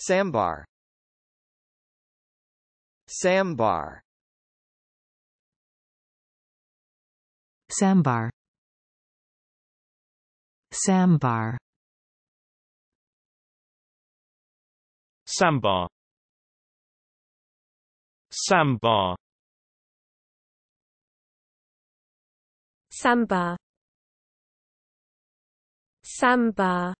Sambar Sambar Sambar Sambar Sambar Sambar Sambar Sambar